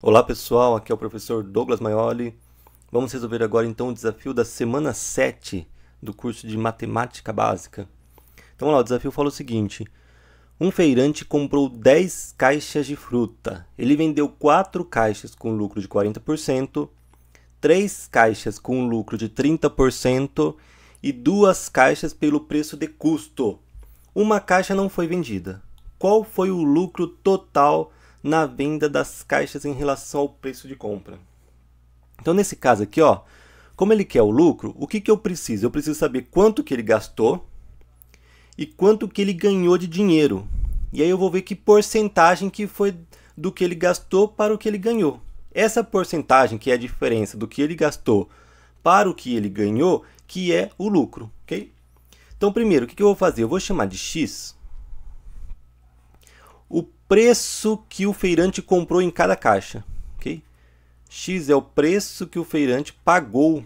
Olá pessoal, aqui é o professor Douglas Maioli. Vamos resolver agora então o desafio da semana 7 do curso de Matemática Básica. Então, lá, o desafio fala o seguinte: um feirante comprou 10 caixas de fruta. Ele vendeu 4 caixas com lucro de 40%, 3 caixas com lucro de 30% e 2 caixas pelo preço de custo. Uma caixa não foi vendida. Qual foi o lucro total? na venda das caixas em relação ao preço de compra. Então, nesse caso aqui, ó, como ele quer o lucro, o que, que eu preciso? Eu preciso saber quanto que ele gastou e quanto que ele ganhou de dinheiro. E aí eu vou ver que porcentagem que foi do que ele gastou para o que ele ganhou. Essa porcentagem que é a diferença do que ele gastou para o que ele ganhou, que é o lucro, ok? Então, primeiro, o que, que eu vou fazer? Eu vou chamar de X preço que o feirante comprou em cada caixa. Okay? X é o preço que o feirante pagou,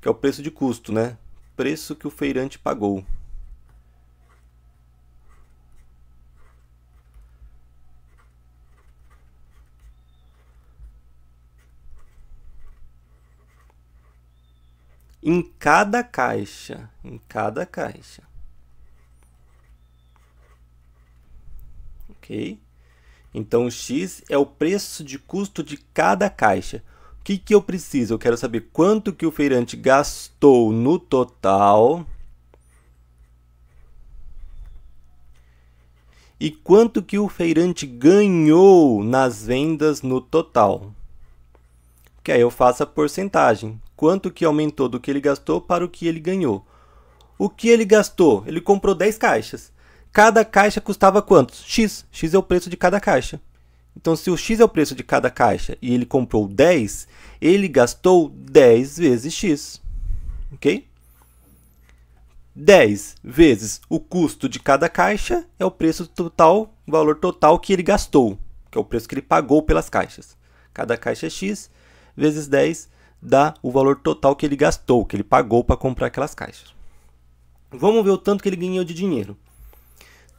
que é o preço de custo, né? Preço que o feirante pagou. Em cada caixa, em cada caixa. ok? Então, X é o preço de custo de cada caixa. O que, que eu preciso? Eu quero saber quanto que o feirante gastou no total e quanto que o feirante ganhou nas vendas no total. Que aí eu faço a porcentagem. Quanto que aumentou do que ele gastou para o que ele ganhou. O que ele gastou? Ele comprou 10 caixas. Cada caixa custava quanto? X. X é o preço de cada caixa. Então, se o X é o preço de cada caixa e ele comprou 10, ele gastou 10 vezes X. Ok? 10 vezes o custo de cada caixa é o preço total, o valor total que ele gastou, que é o preço que ele pagou pelas caixas. Cada caixa é X vezes 10 dá o valor total que ele gastou, que ele pagou para comprar aquelas caixas. Vamos ver o tanto que ele ganhou de dinheiro.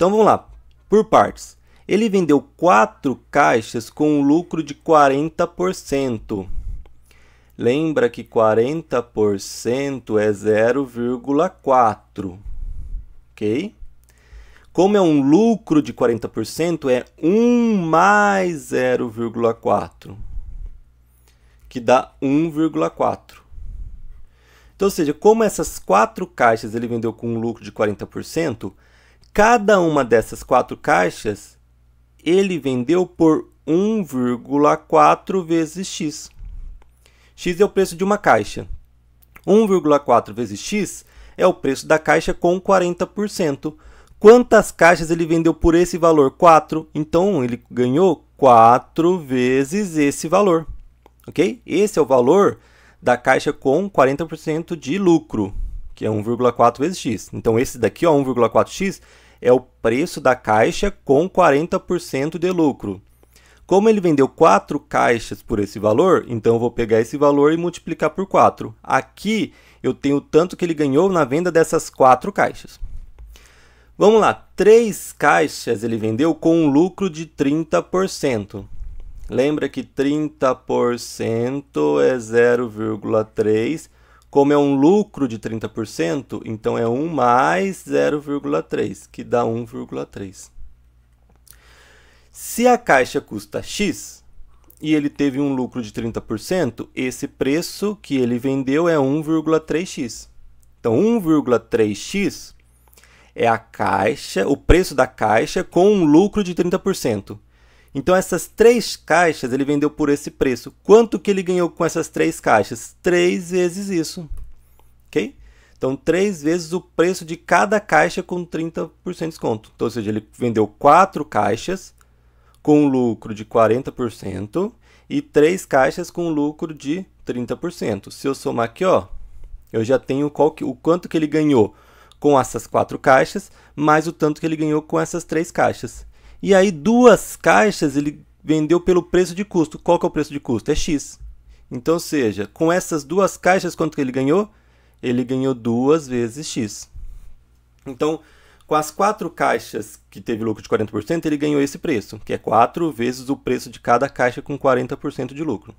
Então vamos lá, por partes. Ele vendeu quatro caixas com um lucro de 40%. Lembra que 40% é 0,4, ok? Como é um lucro de 40%, é 1 mais 0,4, que dá 1,4. Então, ou seja, como essas quatro caixas ele vendeu com um lucro de 40%, Cada uma dessas quatro caixas ele vendeu por 1,4 vezes x. x é o preço de uma caixa. 1,4 vezes x é o preço da caixa com 40%. Quantas caixas ele vendeu por esse valor? 4. Então ele ganhou 4 vezes esse valor. OK? Esse é o valor da caixa com 40% de lucro, que é 1,4 vezes x. Então esse daqui, 1,4x é o preço da caixa com 40% de lucro. Como ele vendeu 4 caixas por esse valor, então eu vou pegar esse valor e multiplicar por 4. Aqui eu tenho o tanto que ele ganhou na venda dessas 4 caixas. Vamos lá, 3 caixas ele vendeu com um lucro de 30%. Lembra que 30% é 0,3 como é um lucro de 30%, então é 1 mais 0,3, que dá 1,3. Se a caixa custa X e ele teve um lucro de 30%, esse preço que ele vendeu é 1,3x. Então, 1,3x é a caixa, o preço da caixa com um lucro de 30%. Então essas três caixas ele vendeu por esse preço. Quanto que ele ganhou com essas três caixas? Três vezes isso. Ok? Então, três vezes o preço de cada caixa com 30% de desconto. Então, ou seja, ele vendeu quatro caixas com lucro de 40% e três caixas com lucro de 30%. Se eu somar aqui, ó, eu já tenho que, o quanto que ele ganhou com essas quatro caixas, mais o tanto que ele ganhou com essas três caixas. E aí duas caixas ele vendeu pelo preço de custo. Qual que é o preço de custo? É X. Então, seja, com essas duas caixas, quanto que ele ganhou? Ele ganhou duas vezes X. Então, com as quatro caixas que teve lucro de 40%, ele ganhou esse preço, que é quatro vezes o preço de cada caixa com 40% de lucro.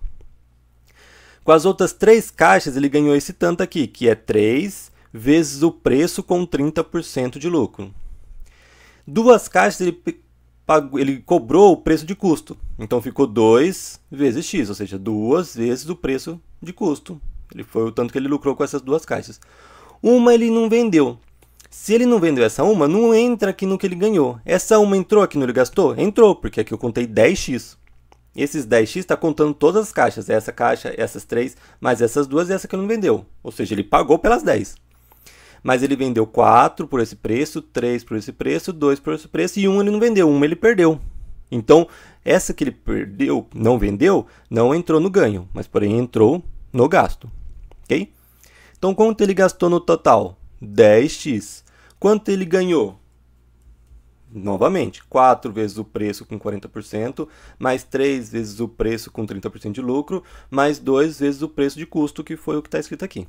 Com as outras três caixas, ele ganhou esse tanto aqui, que é 3 vezes o preço com 30% de lucro. Duas caixas ele pagou, ele cobrou o preço de custo. Então ficou 2 vezes X, ou seja, duas vezes o preço de custo. Ele foi o tanto que ele lucrou com essas duas caixas. Uma ele não vendeu. Se ele não vendeu essa uma, não entra aqui no que ele ganhou. Essa uma entrou aqui no que ele gastou? Entrou, porque aqui eu contei 10x. Esses 10x está contando todas as caixas. Essa caixa, essas três, mais essas duas e essa que ele não vendeu. Ou seja, ele pagou pelas 10. Mas ele vendeu 4 por esse preço, 3 por esse preço, 2 por esse preço e um ele não vendeu, uma ele perdeu. Então, essa que ele perdeu, não vendeu, não entrou no ganho, mas porém entrou no gasto. OK? Então, quanto ele gastou no total? 10x. Quanto ele ganhou? novamente, 4 vezes o preço com 40%, mais 3 vezes o preço com 30% de lucro, mais 2 vezes o preço de custo, que foi o que está escrito aqui.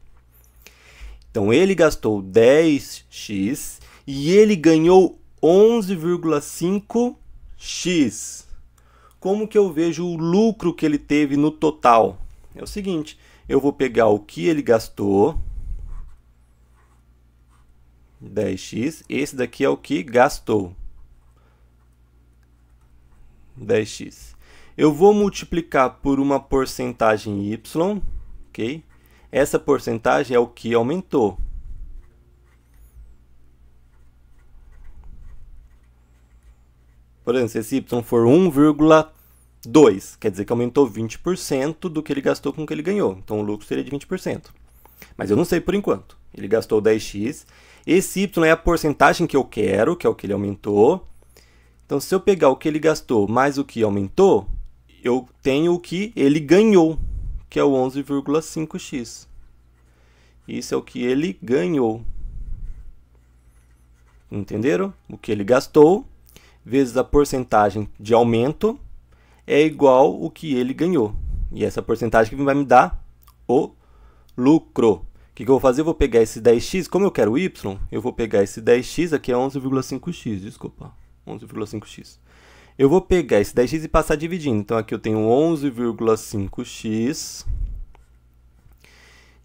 Então ele gastou 10x e ele ganhou 11,5x. Como que eu vejo o lucro que ele teve no total? É o seguinte, eu vou pegar o que ele gastou, 10x, esse daqui é o que gastou, 10x. Eu vou multiplicar por uma porcentagem y, ok? essa porcentagem é o que aumentou. Por exemplo, se esse y for 1,2, quer dizer que aumentou 20% do que ele gastou com o que ele ganhou. Então o lucro seria de 20%. Mas eu não sei por enquanto. Ele gastou 10x. Esse y é a porcentagem que eu quero, que é o que ele aumentou. Então, se eu pegar o que ele gastou mais o que aumentou, eu tenho o que ele ganhou que é o 11,5x. Isso é o que ele ganhou. Entenderam? O que ele gastou vezes a porcentagem de aumento é igual o que ele ganhou. E essa porcentagem que vai me dar o lucro. O que, que eu vou fazer? Eu vou pegar esse 10x, como eu quero y, eu vou pegar esse 10x, aqui é 11,5x, desculpa, 11,5x. Eu vou pegar esse 10x e passar dividindo. Então, aqui eu tenho 11,5x.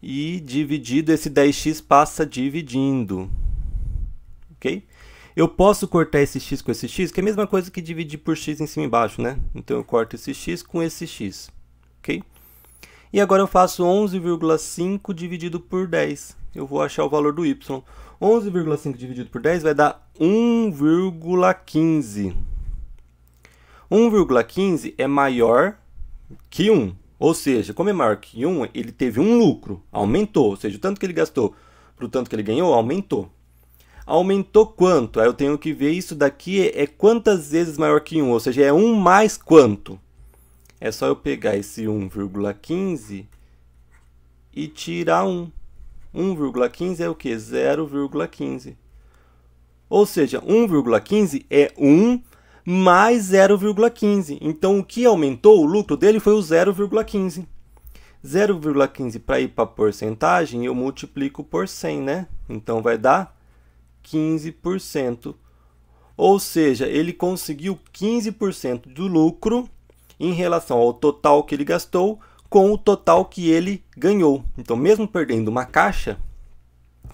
E dividido, esse 10x passa dividindo. Ok? Eu posso cortar esse x com esse x, que é a mesma coisa que dividir por x em cima e embaixo, né? Então, eu corto esse x com esse x. Ok? E agora eu faço 11,5 dividido por 10. Eu vou achar o valor do y. 11,5 dividido por 10 vai dar 1,15. 1,15 é maior que 1. Ou seja, como é maior que 1, ele teve um lucro, aumentou. Ou seja, o tanto que ele gastou para o tanto que ele ganhou, aumentou. Aumentou quanto? Aí eu tenho que ver isso daqui é, é quantas vezes maior que 1, ou seja, é 1 mais quanto. É só eu pegar esse 1,15 e tirar 1. 1,15 é o que? 0,15. Ou seja, 1,15 é 1 mais 0,15. Então o que aumentou o lucro dele foi o 0,15. 0,15 para ir para porcentagem, eu multiplico por 100, né? Então vai dar 15%. Ou seja, ele conseguiu 15% do lucro em relação ao total que ele gastou com o total que ele ganhou. Então, mesmo perdendo uma caixa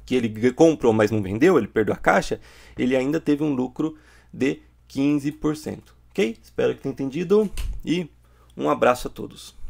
que ele comprou, mas não vendeu, ele perdeu a caixa, ele ainda teve um lucro de 15%. Ok? Espero que tenha entendido e um abraço a todos.